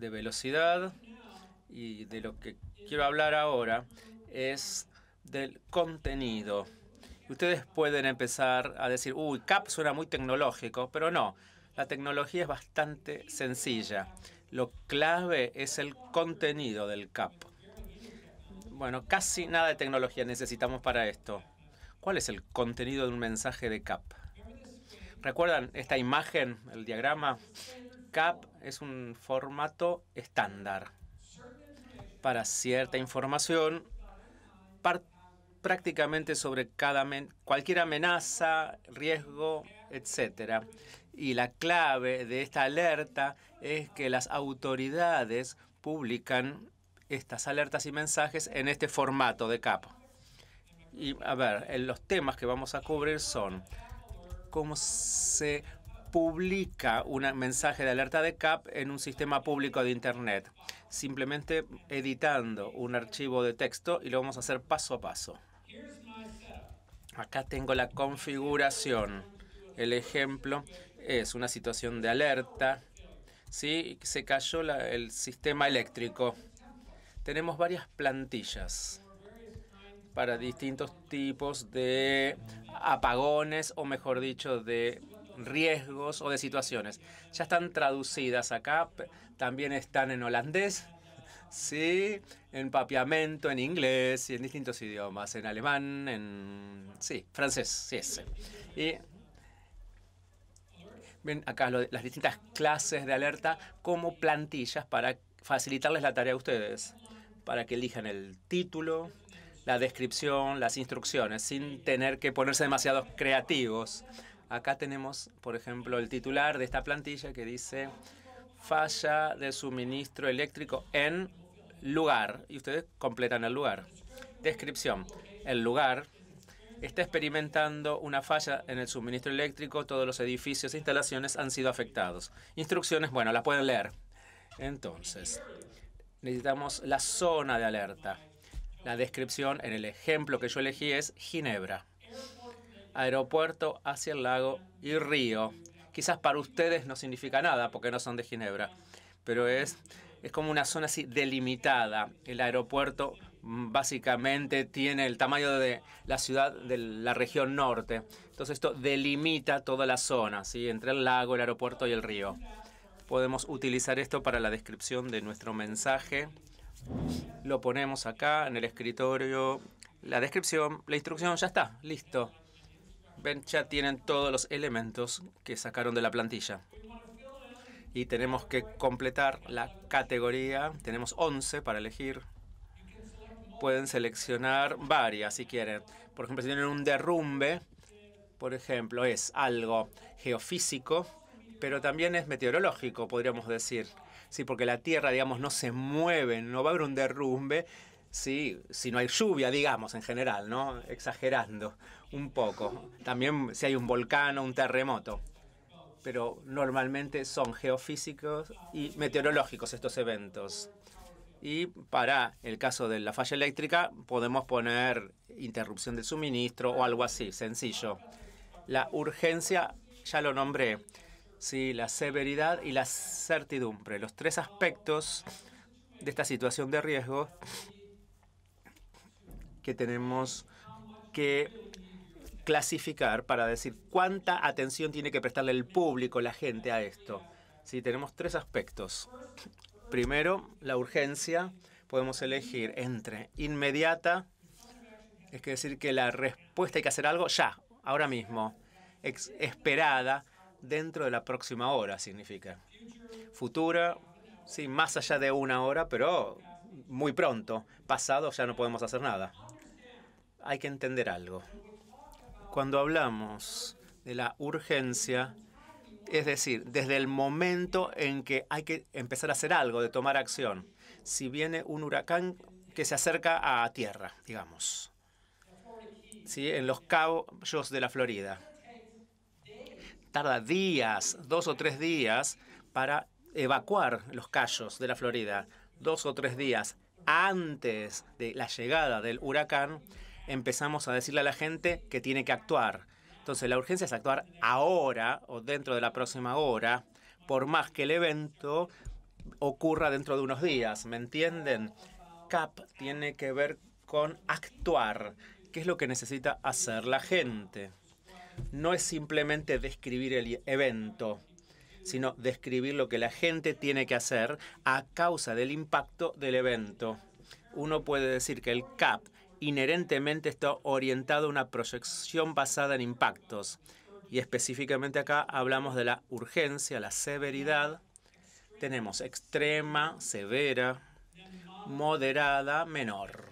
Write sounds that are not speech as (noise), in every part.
de velocidad y de lo que quiero hablar ahora es del contenido. Ustedes pueden empezar a decir, uy, CAP suena muy tecnológico, pero no, la tecnología es bastante sencilla. Lo clave es el contenido del CAP. Bueno, casi nada de tecnología necesitamos para esto. ¿Cuál es el contenido de un mensaje de CAP? ¿Recuerdan esta imagen, el diagrama? CAP es un formato estándar para cierta información, prácticamente sobre cada cualquier amenaza, riesgo, etc. Y la clave de esta alerta es que las autoridades publican estas alertas y mensajes en este formato de CAP. Y a ver, los temas que vamos a cubrir son cómo se publica un mensaje de alerta de CAP en un sistema público de Internet, simplemente editando un archivo de texto y lo vamos a hacer paso a paso. Acá tengo la configuración. El ejemplo es una situación de alerta. ¿sí? Se cayó el sistema eléctrico. Tenemos varias plantillas para distintos tipos de apagones o mejor dicho de riesgos o de situaciones. Ya están traducidas acá, también están en holandés, (laughs) sí, en papiamento, en inglés y en distintos idiomas, en alemán, en sí, francés, sí es. Y ven acá las distintas clases de alerta como plantillas para facilitarles la tarea a ustedes, para que elijan el título, la descripción, las instrucciones, sin tener que ponerse demasiado creativos. Acá tenemos, por ejemplo, el titular de esta plantilla que dice falla de suministro eléctrico en lugar. Y ustedes completan el lugar. Descripción. El lugar está experimentando una falla en el suministro eléctrico. Todos los edificios e instalaciones han sido afectados. Instrucciones, bueno, las pueden leer. Entonces, necesitamos la zona de alerta. La descripción en el ejemplo que yo elegí es Ginebra aeropuerto hacia el lago y río. Quizás para ustedes no significa nada porque no son de Ginebra, pero es, es como una zona así delimitada. El aeropuerto mm, básicamente tiene el tamaño de la ciudad de la región norte. Entonces esto delimita toda la zona, ¿sí? entre el lago, el aeropuerto y el río. Podemos utilizar esto para la descripción de nuestro mensaje. Lo ponemos acá en el escritorio. La descripción, la instrucción ya está, listo ya tienen todos los elementos que sacaron de la plantilla. Y tenemos que completar la categoría. Tenemos 11 para elegir. Pueden seleccionar varias si quieren. Por ejemplo, si tienen un derrumbe, por ejemplo, es algo geofísico, pero también es meteorológico, podríamos decir. Sí, porque la Tierra, digamos, no se mueve, no va a haber un derrumbe, Sí, si no hay lluvia, digamos, en general, ¿no? Exagerando un poco. También si hay un volcán o un terremoto. Pero normalmente son geofísicos y meteorológicos estos eventos. Y para el caso de la falla eléctrica podemos poner interrupción del suministro o algo así, sencillo. La urgencia, ya lo nombré, sí, la severidad y la certidumbre, los tres aspectos de esta situación de riesgo que tenemos que clasificar para decir cuánta atención tiene que prestarle el público, la gente a esto. Sí, tenemos tres aspectos. Primero, la urgencia. Podemos elegir entre inmediata, es decir, que la respuesta hay que hacer algo ya, ahora mismo, esperada dentro de la próxima hora, significa. Futura, sí, más allá de una hora, pero muy pronto. Pasado ya no podemos hacer nada hay que entender algo. Cuando hablamos de la urgencia, es decir, desde el momento en que hay que empezar a hacer algo, de tomar acción, si viene un huracán que se acerca a tierra, digamos, en los cabos de la Florida, tarda días, dos o tres días, para evacuar los callos de la Florida, dos o tres días antes de la llegada del huracán, empezamos a decirle a la gente que tiene que actuar. Entonces la urgencia es actuar ahora o dentro de la próxima hora, por más que el evento ocurra dentro de unos días, ¿me entienden? CAP tiene que ver con actuar, qué es lo que necesita hacer la gente. No es simplemente describir el evento, sino describir lo que la gente tiene que hacer a causa del impacto del evento. Uno puede decir que el CAP inherentemente está orientado a una proyección basada en impactos. Y específicamente acá hablamos de la urgencia, la severidad. Tenemos extrema, severa, moderada, menor.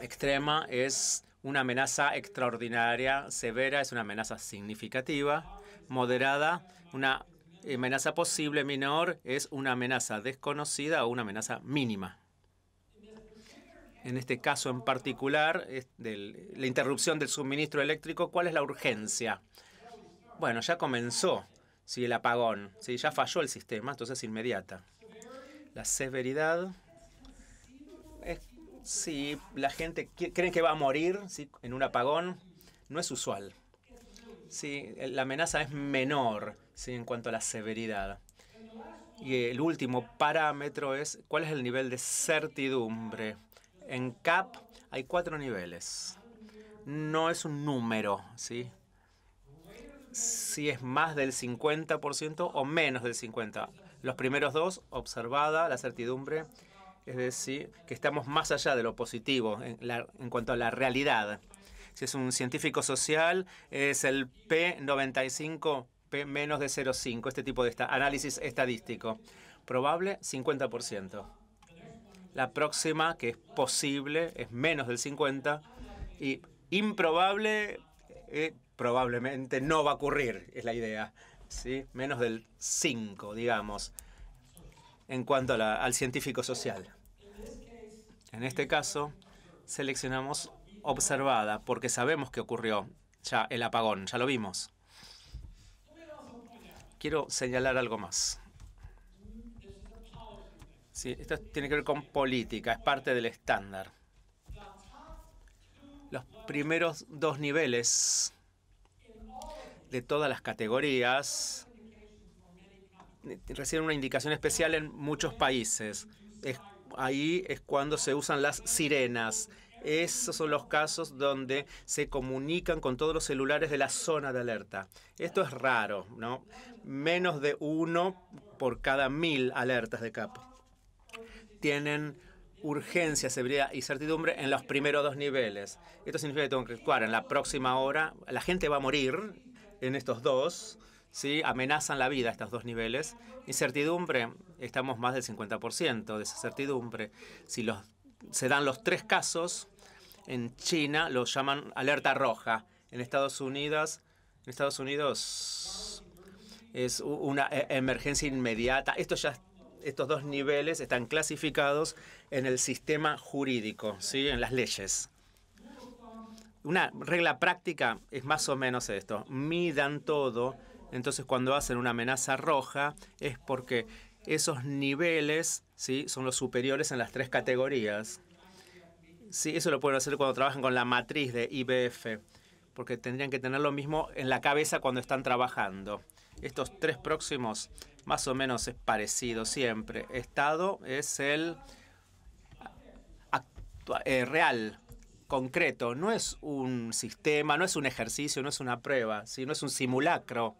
Extrema es una amenaza extraordinaria, severa es una amenaza significativa, moderada, una amenaza posible menor es una amenaza desconocida o una amenaza mínima en este caso en particular, la interrupción del suministro eléctrico, ¿cuál es la urgencia? Bueno, ya comenzó ¿sí? el apagón, ¿sí? ya falló el sistema, entonces es inmediata. La severidad, si la gente cree que va a morir ¿sí? en un apagón, no es usual. Sí, la amenaza es menor ¿sí? en cuanto a la severidad. Y el último parámetro es cuál es el nivel de certidumbre. En CAP hay cuatro niveles. No es un número, ¿sí? Si es más del 50% o menos del 50%. Los primeros dos, observada, la certidumbre, es decir, que estamos más allá de lo positivo en, cuanto a la realidad. Si es un científico social, es el P95, P menos de 0,5, este tipo de análisis estadístico. Probable, 50%. La próxima, que es posible, es menos del 50. Y improbable, eh, probablemente no va a ocurrir, es la idea. ¿sí? Menos del 5, digamos, en cuanto al científico social. En este caso, seleccionamos observada porque sabemos que ocurrió ya el apagón, ya lo vimos. Quiero señalar algo más. Sí, esto tiene que ver con política, es parte del estándar. Los primeros dos niveles de todas las categorías eh, reciben una indicación especial en muchos países. ahí es cuando se usan las sirenas. Esos son los casos donde se comunican con todos los celulares de la zona de alerta. Esto es raro, ¿no? Menos de uno por cada mil alertas de CAP tienen urgencia, severidad y certidumbre en los primeros dos niveles. Esto significa que tengo que actuar en la próxima hora. La gente va a morir en estos dos. ¿sí? Amenazan la vida estos dos niveles. Incertidumbre, estamos más del 50% de esa certidumbre. Si los, se dan los tres casos, en China lo llaman alerta roja. En Estados Unidos, en Estados Unidos es una e, emergencia inmediata. Esto ya estos dos niveles están clasificados en el sistema jurídico, ¿sí? en las leyes. Una regla práctica es más o menos esto. Midan todo. Entonces cuando hacen una amenaza roja es porque esos niveles ¿sí? son los superiores en las tres categorías. Sí, eso lo pueden hacer cuando trabajan con la matriz de IBF, porque tendrían que tener lo mismo en la cabeza cuando están trabajando. Estos tres próximos más o menos es parecido siempre. Estado es el eh, real, concreto. No es un sistema, no es un ejercicio, no es una prueba, sino es un simulacro.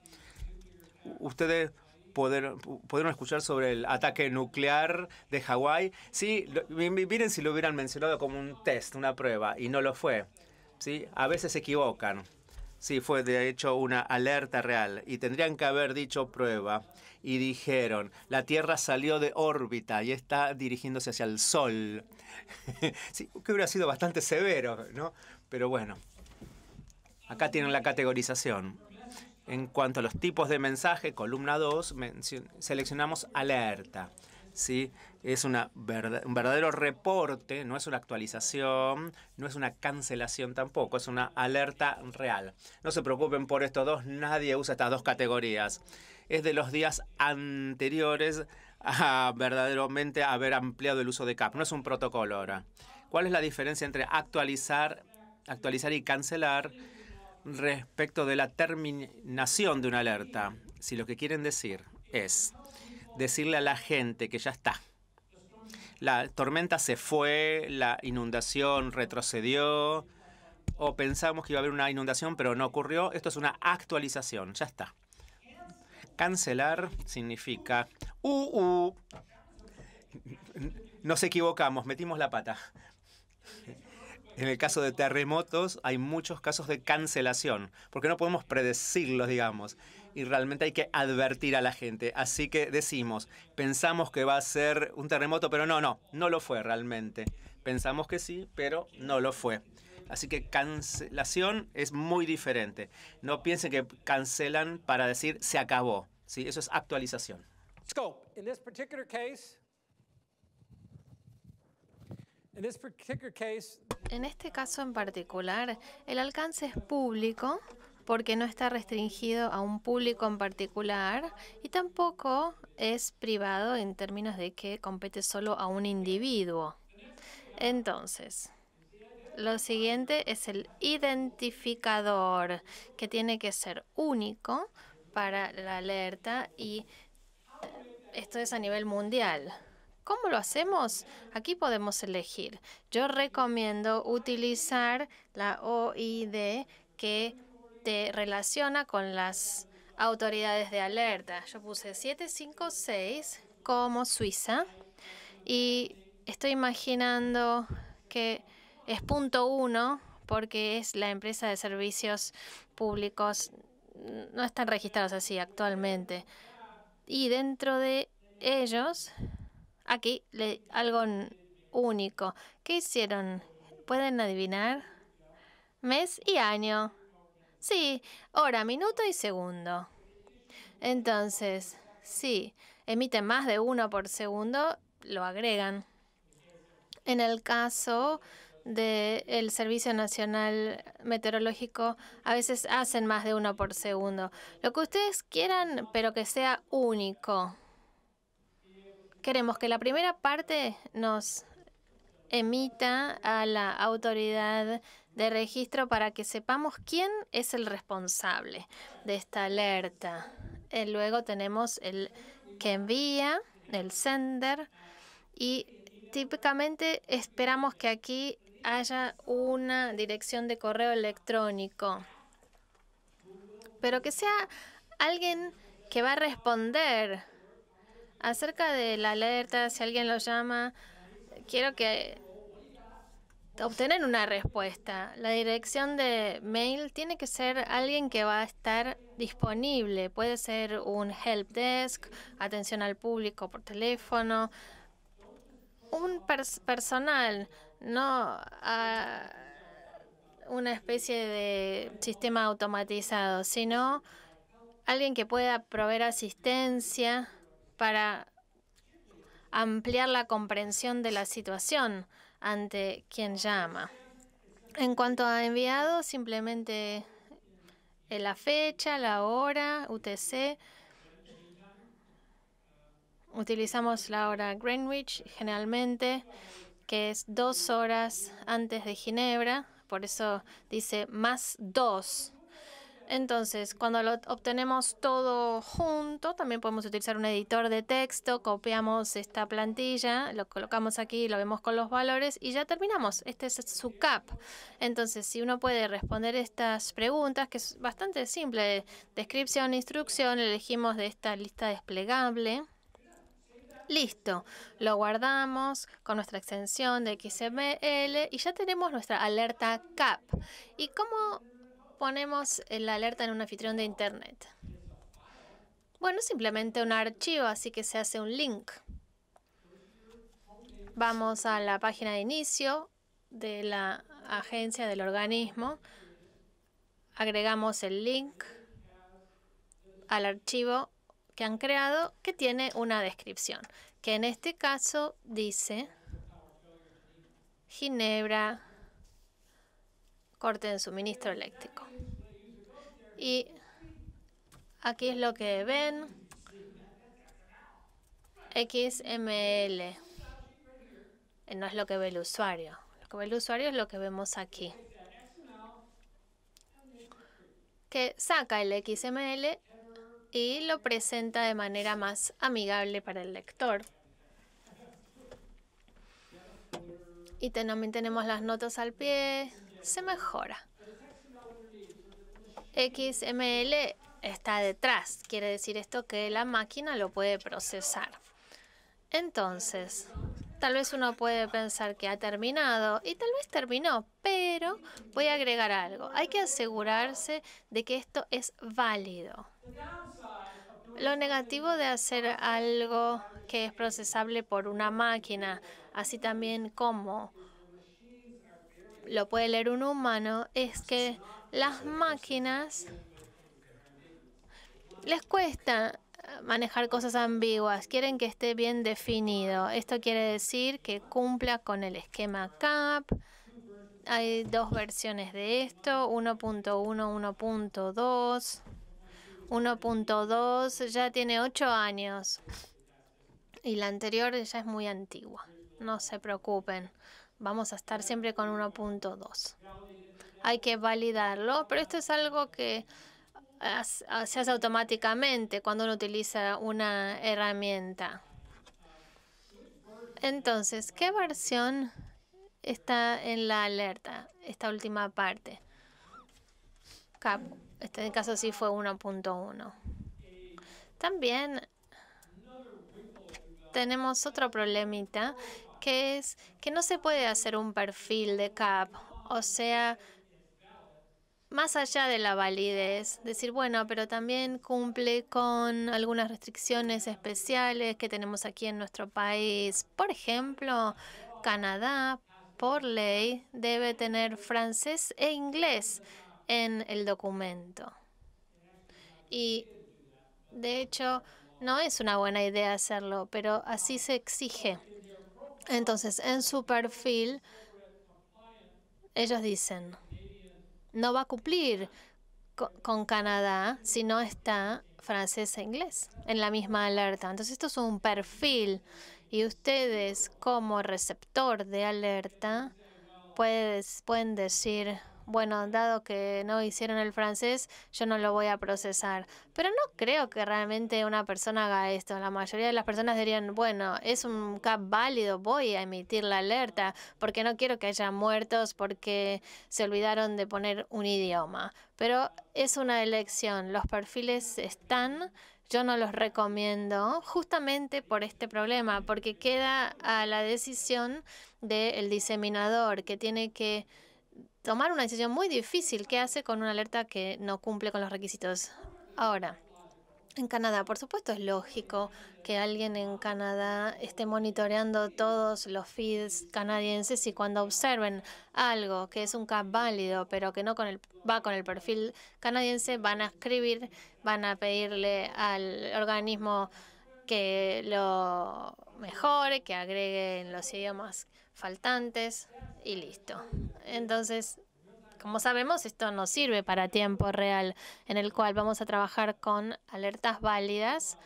Ustedes pudieron escuchar sobre el ataque nuclear de Hawái. Sí, miren si lo hubieran mencionado como un test, una prueba, y no lo fue. ¿sí? A veces se equivocan. Sí, fue de hecho una alerta real y tendrían que haber dicho prueba y dijeron, la Tierra salió de órbita y está dirigiéndose hacia el Sol. (laughs) sí, que hubiera sido bastante severo, ¿no? Pero bueno, acá tienen la categorización. En cuanto a los tipos de mensaje, columna 2, seleccionamos alerta. ¿sí? es una un verdadero reporte, no es una actualización, no es una cancelación tampoco, es una alerta real. No se preocupen por estos dos, nadie usa estas dos categorías. Es de los días anteriores a verdaderamente haber ampliado el uso de CAP, no es un protocolo ahora. ¿Cuál es la diferencia entre actualizar, actualizar y cancelar respecto de la terminación de una alerta? Si lo que quieren decir es decirle a la gente que ya está. La tormenta se fue, la inundación retrocedió, o pensamos que iba a haber una inundación, pero no ocurrió. Esto es una actualización, ya está. Cancelar significa, uh, uh, nos equivocamos, metimos la pata en el caso de terremotos hay muchos casos de cancelación, porque no podemos predecirlos, digamos, y realmente hay que advertir a la gente. Así que decimos, pensamos que va a ser un terremoto, pero no, no, no lo fue realmente. Pensamos que sí, pero no lo fue. Así que cancelación es muy diferente. No piensen que cancelan para decir se acabó. ¿sí? Eso es actualización. Scope. In this particular en este caso en particular, el alcance es público porque no está restringido a un público en particular y tampoco es privado en términos de que compete solo a un individuo. Entonces, lo siguiente es el identificador, que tiene que ser único para la alerta y esto es a nivel mundial. ¿Cómo lo hacemos? Aquí podemos elegir. Yo recomiendo utilizar la OID que te relaciona con las autoridades de alerta. Yo puse 756 como Suiza y estoy imaginando que es punto uno porque es la empresa de servicios públicos. No están registrados así actualmente. Y dentro de ellos Aquí le, algo único. ¿Qué hicieron? ¿Pueden adivinar? Mes y año. Sí, hora, minuto y segundo. Entonces, sí, emiten más de uno por segundo, lo agregan. En el caso del Servicio Nacional Meteorológico, a veces hacen más de uno por segundo. Lo que ustedes quieran, pero que sea único queremos que la primera parte nos emita a la autoridad de registro para que sepamos quién es el responsable de esta alerta. Eh, luego tenemos el que envía, el sender, y típicamente esperamos que aquí haya una dirección de correo electrónico, pero que sea alguien que va a responder Acerca de la alerta, si alguien lo llama, quiero que obtener una respuesta. La dirección de mail tiene que ser alguien que va a estar disponible. Puede ser un help desk, atención al público por teléfono, un personal, no una especie de sistema automatizado, sino alguien que pueda proveer asistencia para ampliar la comprensión de la situación ante quien llama. En cuanto a enviado, simplemente eh, la fecha, la hora, UTC. Utilizamos la hora Greenwich generalmente, que es dos horas antes de Ginebra. Por eso dice más dos entonces, cuando lo obtenemos todo junto, también podemos utilizar un editor de texto, copiamos esta plantilla, lo colocamos aquí, lo vemos con los valores y ya terminamos. Este es su cap. Entonces, si uno puede responder estas preguntas, que es bastante simple, descripción, instrucción, elegimos de esta lista desplegable. Listo, lo guardamos con nuestra extensión de XML y ya tenemos nuestra alerta CAP. ¿Y cómo ponemos la alerta en un anfitrión de Internet? Bueno, simplemente un archivo, así que se hace un link. Vamos a la página de inicio de la agencia del organismo. Agregamos el link al archivo que han creado que tiene una descripción, que en este caso dice Ginebra corte en suministro eléctrico. Y aquí es lo que ven. XML. Eh, no es lo que ve el usuario. Lo que ve el usuario es lo que vemos aquí. Que saca el XML y lo presenta de manera más amigable para el lector. Y también tenemos las notas al pie, se mejora. XML está detrás, quiere decir esto que la máquina lo puede procesar. Entonces, tal vez uno puede pensar que ha terminado y tal vez terminó, pero voy a agregar algo. Hay que asegurarse de que esto es válido. Lo negativo de hacer algo que es procesable por una máquina, así también como lo puede leer un humano, es que las máquinas les cuesta eh, manejar cosas ambiguas, quieren que esté bien definido. Esto quiere decir que cumpla con el esquema CAP. Hay dos versiones de esto, 1.1, 1.2. 1.2 ya tiene ocho años y la anterior ya es muy antigua. No se preocupen vamos a estar siempre con 1.2. Hay que validarlo, pero esto es algo que se hace automáticamente cuando uno utiliza una herramienta. Entonces, ¿qué versión está en la alerta? Esta última parte. este caso sí fue 1.1. También tenemos otro problemita que es que no se puede hacer un perfil de CAP, o sea, más allá de la validez, decir, bueno, pero también cumple con algunas restricciones especiales que tenemos aquí en nuestro país. Por ejemplo, Canadá, por ley, debe tener francés e inglés en el documento. Y, de hecho, no es una buena idea hacerlo, pero así se exige. Entonces, en su perfil, ellos dicen, no va a cumplir con, Canadá si no está francés e inglés en la misma alerta. Entonces, esto es un perfil y ustedes como receptor de alerta puedes, pueden decir, bueno, dado que no hicieron el francés, yo no lo voy a procesar. Pero no creo que realmente una persona haga esto. La mayoría de las personas dirían, bueno, es un CAP válido, voy a emitir la alerta, porque no quiero que haya muertos, porque se olvidaron de poner un idioma. Pero es una elección, los perfiles están yo no los recomiendo justamente por este problema, porque queda a la decisión del diseminador que tiene que tomar una decisión muy difícil. ¿Qué hace con una alerta que no cumple con los requisitos? Ahora, en Canadá, por supuesto, es lógico que alguien en Canadá esté monitoreando todos los feeds canadienses y cuando observen algo que es un cap válido, pero que no con el, va con el perfil canadiense, van a escribir, van a pedirle al organismo que lo mejore, que en los idiomas faltantes y listo. Entonces, como sabemos, esto no sirve para tiempo real, en el cual vamos a trabajar con alertas válidas.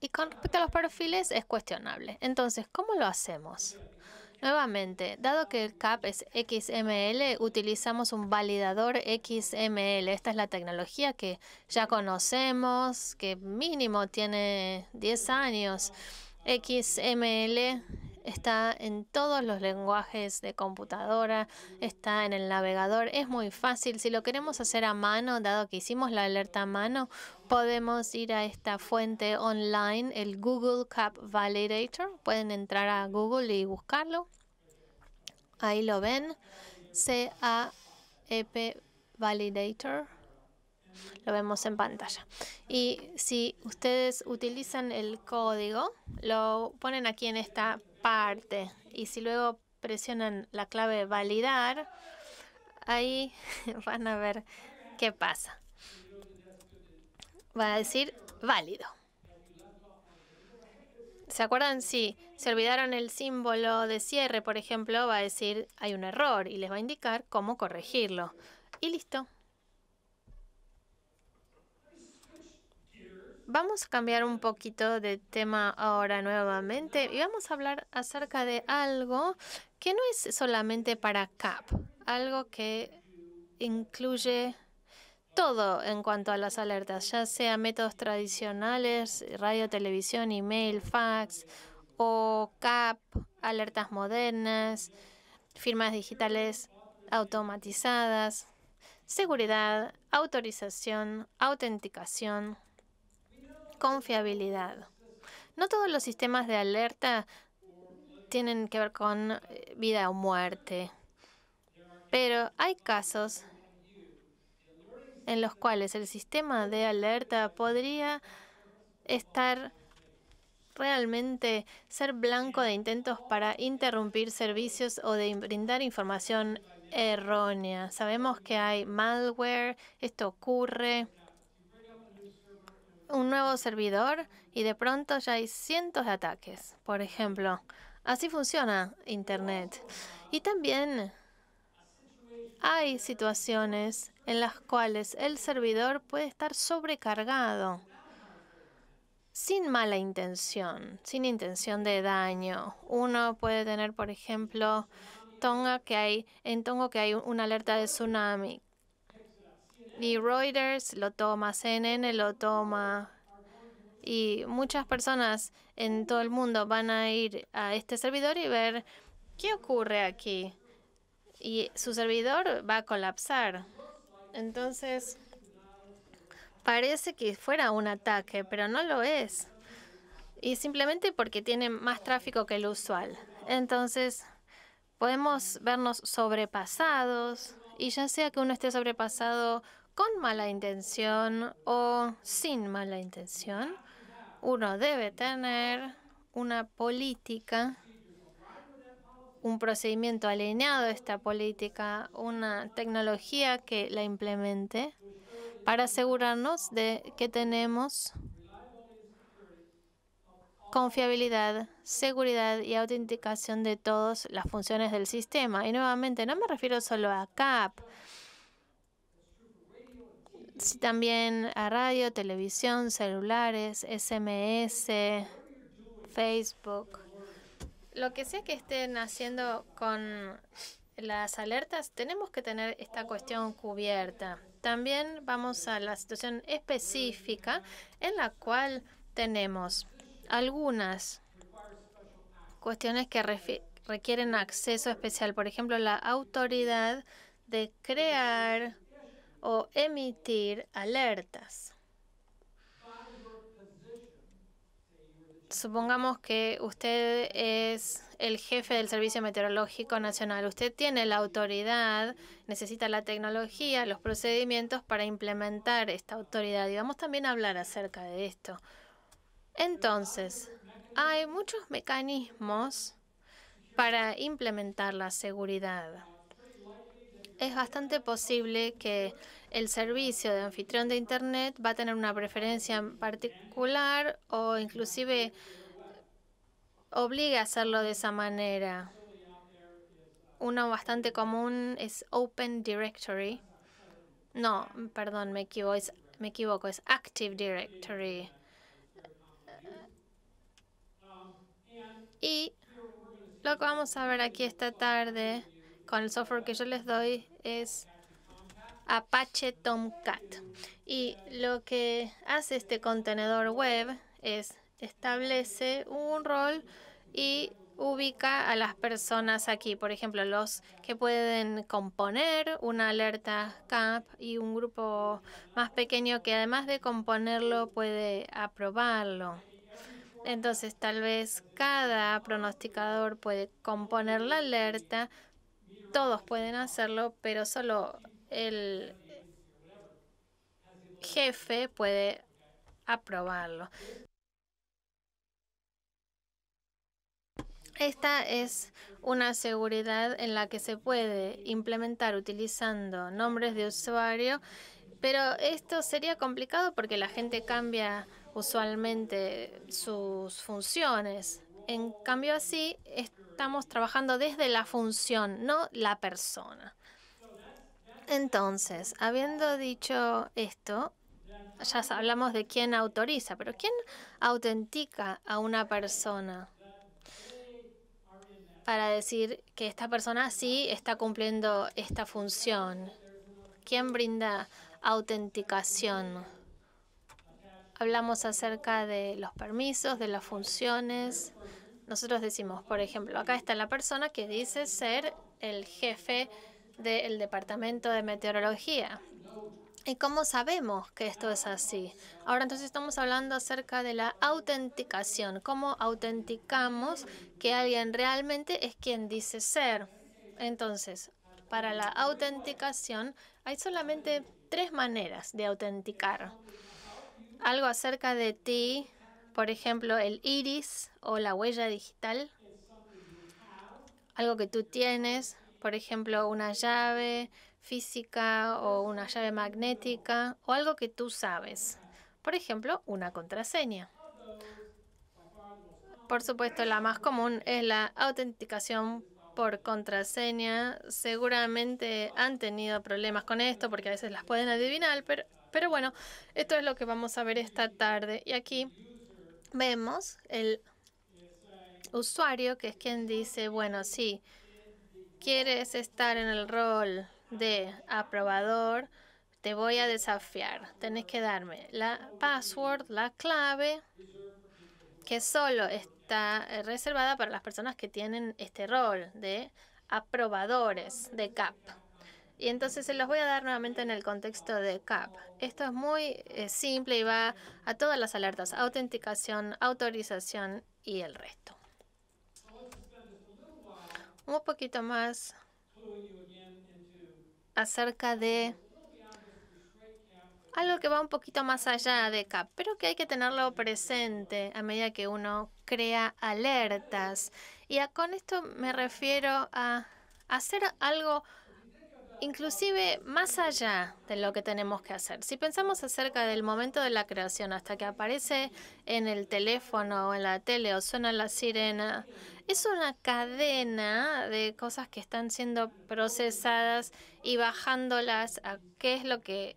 Y con respecto a los perfiles, es cuestionable. Entonces, ¿cómo lo hacemos? Nuevamente, dado que el CAP es XML, utilizamos un validador XML. Esta es la tecnología que ya conocemos, que mínimo tiene 10 años. XML está en todos los lenguajes de computadora, está en el navegador, es muy fácil. Si lo queremos hacer a mano, dado que hicimos la alerta a mano, podemos ir a esta fuente online, el Google Cap Validator. Pueden entrar a Google y buscarlo. Ahí lo ven, C-A-E-P Validator. Lo vemos en pantalla. Y si ustedes utilizan el código, lo ponen aquí en esta parte. Y si luego presionan la clave validar, ahí (laughs) van a ver qué pasa. Va a decir válido. ¿Se acuerdan? Si se olvidaron el símbolo de cierre, por ejemplo, va a decir hay un error y les va a indicar cómo corregirlo. Y listo. Vamos a cambiar un poquito de tema ahora nuevamente y vamos a hablar acerca de algo que no es solamente para CAP, algo que incluye todo en cuanto a las alertas, ya sea métodos tradicionales, radio, televisión, email, fax o CAP, alertas modernas, firmas digitales automatizadas, seguridad, autorización, autenticación, Confiabilidad. No todos los sistemas de alerta tienen que ver con eh, vida o muerte, pero hay casos en los cuales el sistema de alerta podría estar realmente ser blanco de intentos para interrumpir servicios o de brindar información errónea. Sabemos que hay malware, esto ocurre un nuevo servidor y de pronto ya hay cientos de ataques, por ejemplo. Así funciona Internet. Y también hay situaciones en las cuales el servidor puede estar sobrecargado sin mala intención, sin intención de daño. Uno puede tener, por ejemplo, en Tongo que hay una alerta de tsunami y Reuters lo toma, CNN lo toma. Y muchas personas en todo el mundo van a ir a este servidor y ver qué ocurre aquí. Y su servidor va a colapsar. Entonces, parece que fuera un ataque, pero no lo es. Y simplemente porque tiene más tráfico que el usual. Entonces, podemos vernos sobrepasados. Y ya sea que uno esté sobrepasado con mala intención o sin mala intención, uno debe tener una política, un procedimiento alineado a esta política, una tecnología que la implemente para asegurarnos de que tenemos confiabilidad, seguridad y autenticación de todas las funciones del sistema. Y nuevamente, no me refiero solo a CAP, también a radio, televisión, celulares, SMS, Facebook. Lo que sea que estén haciendo con las alertas, tenemos que tener esta cuestión cubierta. También vamos a la situación específica en la cual tenemos algunas cuestiones que requieren acceso especial. Por ejemplo, la autoridad de crear o emitir alertas. Supongamos que usted es el jefe del Servicio Meteorológico Nacional. Usted tiene la autoridad, necesita la tecnología, los procedimientos para implementar esta autoridad. Y vamos también a hablar acerca de esto. Entonces, hay muchos mecanismos para implementar la seguridad es bastante posible que el servicio de anfitrión de Internet va a tener una preferencia en particular o inclusive obligue a hacerlo de esa manera. Uno bastante común es Open Directory. No, perdón, me equivoco, me equivoco, es Active Directory. Y lo que vamos a ver aquí esta tarde con el software que yo les doy es Apache Tomcat. Y lo que hace este contenedor web es establece un rol y ubica a las personas aquí. Por ejemplo, los que pueden componer una alerta CAP y un grupo más pequeño que además de componerlo puede aprobarlo. Entonces, tal vez cada pronosticador puede componer la alerta, todos pueden hacerlo, pero solo el jefe puede aprobarlo. Esta es una seguridad en la que se puede implementar utilizando nombres de usuario, pero esto sería complicado porque la gente cambia usualmente sus funciones. En cambio, así estamos trabajando desde la función, no la persona. Entonces, habiendo dicho esto, ya hablamos de quién autoriza, pero ¿quién autentica a una persona para decir que esta persona sí está cumpliendo esta función? ¿Quién brinda autenticación? Hablamos acerca de los permisos, de las funciones. Nosotros decimos, por ejemplo, acá está la persona que dice ser el jefe del Departamento de Meteorología. ¿Y cómo sabemos que esto es así? Ahora entonces estamos hablando acerca de la autenticación, cómo autenticamos que alguien realmente es quien dice ser. Entonces, para la autenticación hay solamente tres maneras de autenticar algo acerca de ti, por ejemplo, el iris o la huella digital, algo que tú tienes, por ejemplo, una llave física o una llave magnética o algo que tú sabes, por ejemplo, una contraseña. Por supuesto, la más común es la autenticación por contraseña. Seguramente han tenido problemas con esto porque a veces las pueden adivinar, pero, pero bueno, esto es lo que vamos a ver esta tarde. Y aquí vemos el usuario, que es quien dice, bueno, sí, quieres estar en el rol de aprobador, te voy a desafiar. Tenés que darme la password, la clave, que solo está eh, reservada para las personas que tienen este rol de aprobadores de CAP. Y entonces se los voy a dar nuevamente en el contexto de CAP. Esto es muy eh, simple y va a todas las alertas, autenticación, autorización y el resto. Un poquito más acerca de algo que va un poquito más allá de CAP, pero que hay que tenerlo presente a medida que uno crea alertas. Y con esto me refiero a hacer algo inclusive más allá de lo que tenemos que hacer. Si pensamos acerca del momento de la creación hasta que aparece en el teléfono o en la tele o suena la sirena, es una cadena de cosas que están siendo procesadas y bajándolas a qué es lo que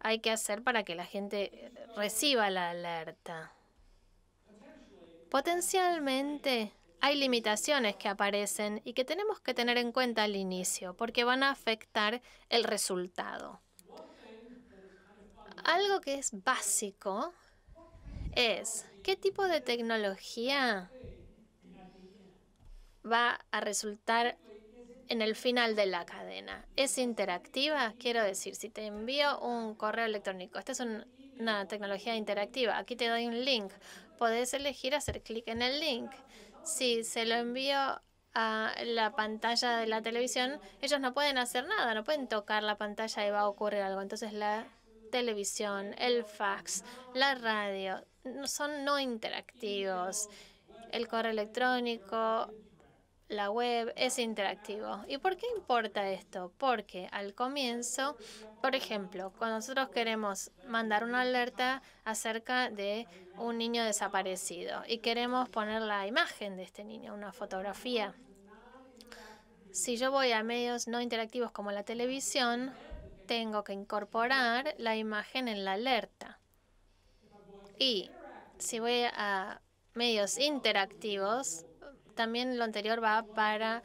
hay que hacer para que la gente reciba la alerta. Potencialmente hay limitaciones que aparecen y que tenemos que tener en cuenta al inicio porque van a afectar el resultado. Algo que es básico es qué tipo de tecnología va a resultar en el final de la cadena. ¿Es interactiva? Quiero decir, si te envío un correo electrónico, esta es una tecnología interactiva, aquí te doy un link, podés elegir hacer clic en el link si se lo envío a la pantalla de la televisión, ellos no pueden hacer nada, no pueden tocar la pantalla y va a ocurrir algo. Entonces la televisión, el fax, la radio son no interactivos. El correo electrónico la web es interactivo. ¿Y por qué importa esto? Porque al comienzo, por ejemplo, cuando nosotros queremos mandar una alerta acerca de un niño desaparecido y queremos poner la imagen de este niño, una fotografía. Si yo voy a medios no interactivos como la televisión, tengo que incorporar la imagen en la alerta. Y si voy a medios interactivos, también lo anterior va para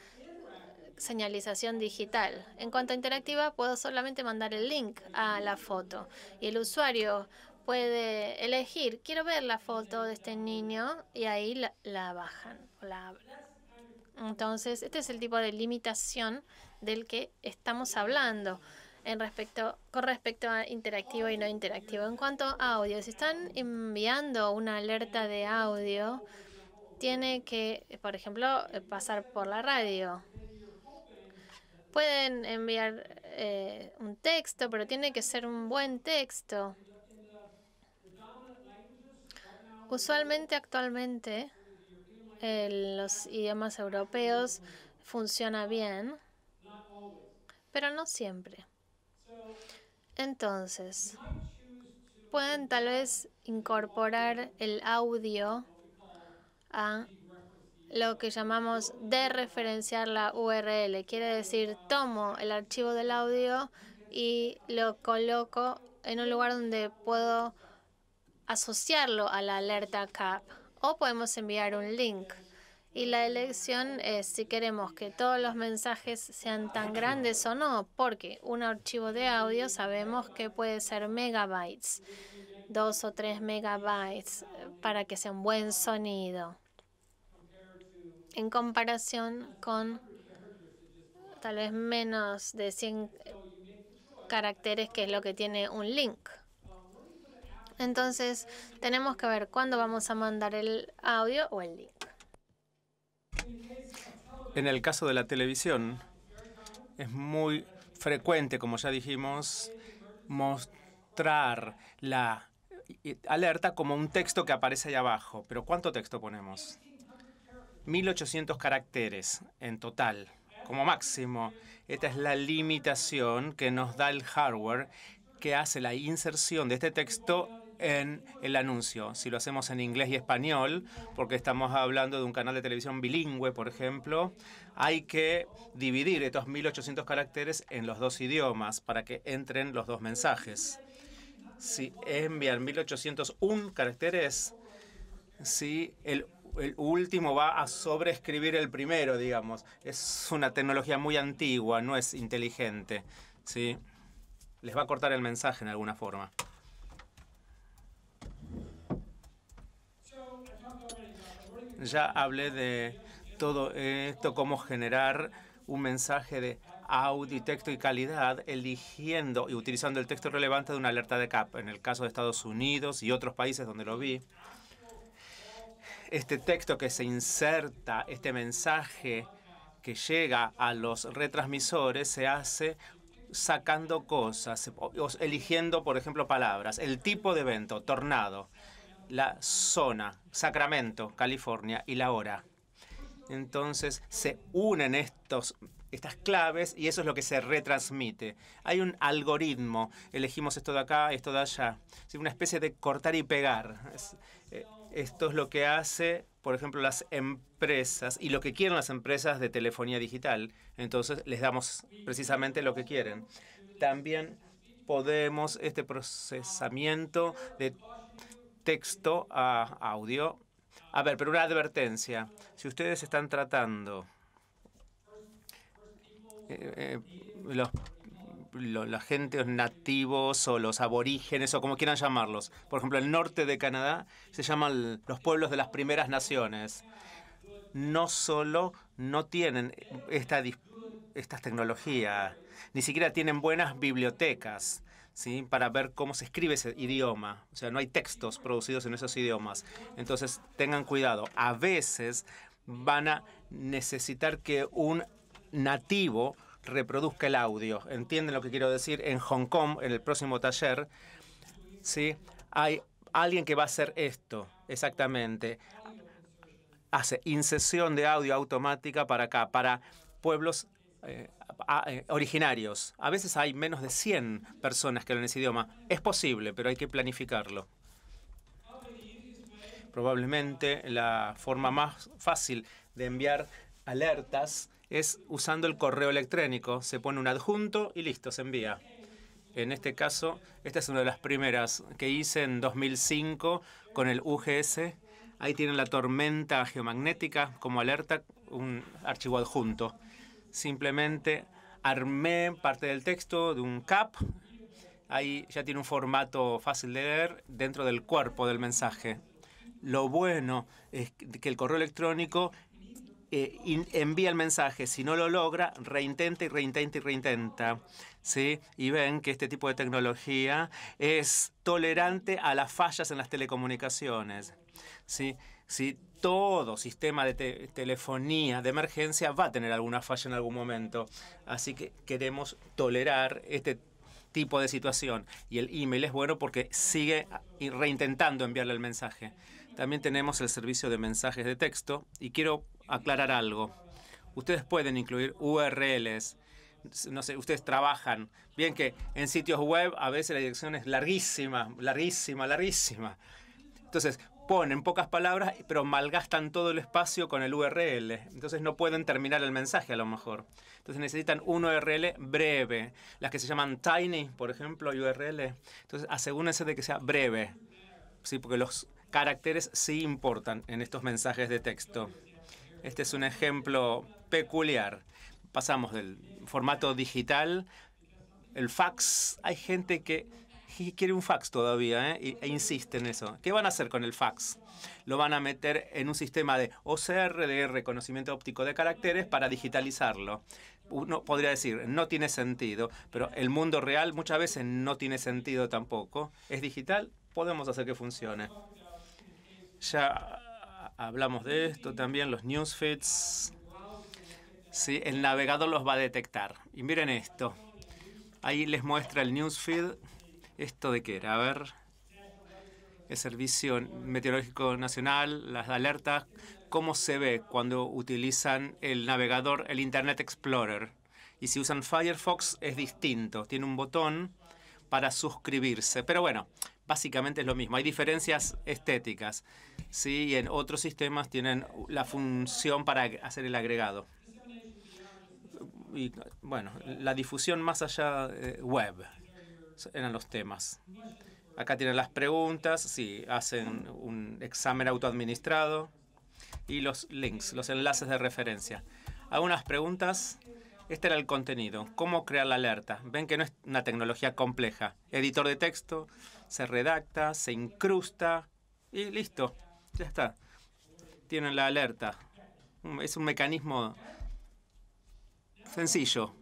señalización digital. En cuanto a interactiva, puedo solamente mandar el link a la foto y el usuario puede elegir, quiero ver la foto de este niño y ahí la, bajan o la Entonces, este es el tipo de limitación del que estamos hablando en respecto, con respecto a interactivo y no interactivo. En cuanto a audio, si están enviando una alerta de audio, tiene que, por ejemplo, eh, pasar por la radio. Pueden enviar eh, un texto, pero tiene que ser un buen texto. Usualmente, actualmente, los idiomas europeos funciona bien, pero no siempre. Entonces, pueden tal vez incorporar el audio a lo que llamamos de referenciar la URL. Quiere decir, tomo el archivo del audio y lo coloco en un lugar donde puedo asociarlo a la alerta CAP o podemos enviar un link. Y la elección es si queremos que todos los mensajes sean tan grandes o no, porque un archivo de audio sabemos que puede ser megabytes. Dos o tres megabytes eh, para que sea un buen sonido en comparación con tal vez menos de 100 caracteres que es lo que tiene un link. Entonces tenemos que ver cuándo vamos a mandar el audio o el link. En el caso de la televisión es muy frecuente, como ya dijimos, mostrar la alerta como un texto que aparece ahí abajo. Pero ¿cuánto texto ponemos? 1800 caracteres en total, como máximo. Esta es la limitación que nos da el hardware que hace la inserción de este texto en el anuncio. Si lo hacemos en inglés y español, porque estamos hablando de un canal de televisión bilingüe, por ejemplo, hay que dividir estos 1800 caracteres en los dos idiomas para que entren los dos mensajes si envian 1801 caracteres, si el, último va a sobreescribir el primero, digamos. Es una tecnología muy antigua, no es inteligente. Les va a cortar el mensaje en alguna forma. Ya hablé de todo esto, cómo generar un mensaje de Audio, Texto y Calidad eligiendo y utilizando el texto relevante de una alerta de CAP. En el caso de Estados Unidos y otros países donde lo vi, este texto que se inserta, este mensaje que llega a los retransmisores se hace sacando cosas, eligiendo, por ejemplo, palabras, el tipo de evento, tornado, la zona, Sacramento, California y la hora. Entonces se unen estos estas claves y eso es lo que se retransmite. Hay un algoritmo, elegimos esto de acá, esto de allá, es una especie de cortar y pegar. Eh, esto es lo que hace, por ejemplo, las empresas y lo que quieren las empresas de telefonía digital. Entonces les damos precisamente lo que quieren. También podemos este procesamiento de texto a audio a ver, pero una advertencia. Si ustedes están tratando eh, eh, los, nativos o los aborígenes o como quieran llamarlos, por ejemplo, el norte de Canadá se llaman los pueblos de las primeras naciones. No solo no tienen estas esta tecnologías, ni siquiera tienen buenas bibliotecas para ver cómo se escribe ese idioma. O sea, no hay textos producidos en esos idiomas. Entonces, tengan cuidado. A veces van a necesitar que un nativo reproduzca el audio. ¿Entienden lo que quiero decir? En Hong Kong, en el próximo taller, ¿sí? hay alguien que va a hacer esto, exactamente. Hace incesión de audio automática para acá, para pueblos eh, eh, originarios. A veces hay menos de 100 personas que hablan ese idioma. Es posible, pero hay que planificarlo. Probablemente la forma más fácil de enviar alertas es usando el correo electrónico. Se pone un adjunto y listo, se envía. En este caso, esta es una de las primeras que hice en 2005 con el UGS. Ahí tienen la tormenta geomagnética como alerta, un archivo adjunto simplemente armé parte del texto de un cap. Ahí ya tiene un formato fácil de leer dentro del cuerpo del mensaje. Lo bueno es que el correo electrónico eh, envía el mensaje. Si no lo logra, reintenta y reintenta y reintenta. ¿sí? Y ven que este tipo de tecnología es tolerante a las fallas en las telecomunicaciones. ¿sí? sí todo sistema de telefonía de emergencia va a tener alguna falla en algún momento. Así que queremos tolerar este tipo de situación. Y el email es bueno porque sigue reintentando enviarle el mensaje. También tenemos el servicio de mensajes de texto y quiero aclarar algo. Ustedes pueden incluir URLs. No sé, ustedes trabajan. Bien que en sitios web a veces la dirección es larguísima, larguísima, larguísima. Entonces, ponen pocas palabras, pero malgastan todo el espacio con el URL. Entonces no pueden terminar el mensaje a lo mejor. Entonces necesitan un URL breve. Las que se llaman tiny, por ejemplo, URL. Entonces asegúrense de que sea breve. Sí, porque los caracteres sí importan en estos mensajes de texto. Este es un ejemplo peculiar. Pasamos del formato digital, el fax. Hay gente que quiere un fax todavía ¿eh? e, insiste en eso. ¿Qué van a hacer con el fax? Lo van a meter en un sistema de OCR, de reconocimiento óptico de caracteres, para digitalizarlo. Uno podría decir, no tiene sentido, pero el mundo real muchas veces no tiene sentido tampoco. Es digital, podemos hacer que funcione. Ya hablamos de esto también, los news newsfeeds. Sí, el navegador los va a detectar. Y miren esto. Ahí les muestra el news newsfeed ¿Esto de qué era? A ver, el Servicio Meteorológico Nacional, las alertas, ¿cómo se ve cuando utilizan el navegador, el Internet Explorer? Y si usan Firefox es distinto, tiene un botón para suscribirse. Pero bueno, básicamente es lo mismo. Hay diferencias estéticas, ¿sí? Y en otros sistemas tienen la función para hacer el agregado. Y bueno, la difusión más allá eh, web eran los temas. Acá tienen las preguntas, si hacen un examen autoadministrado y los links, los enlaces de referencia. Algunas preguntas. Este era el contenido. ¿Cómo crear la alerta? Ven que no es una tecnología compleja. Editor de texto, se redacta, se incrusta y listo. Ya está. Tienen la alerta. Es un mecanismo sencillo.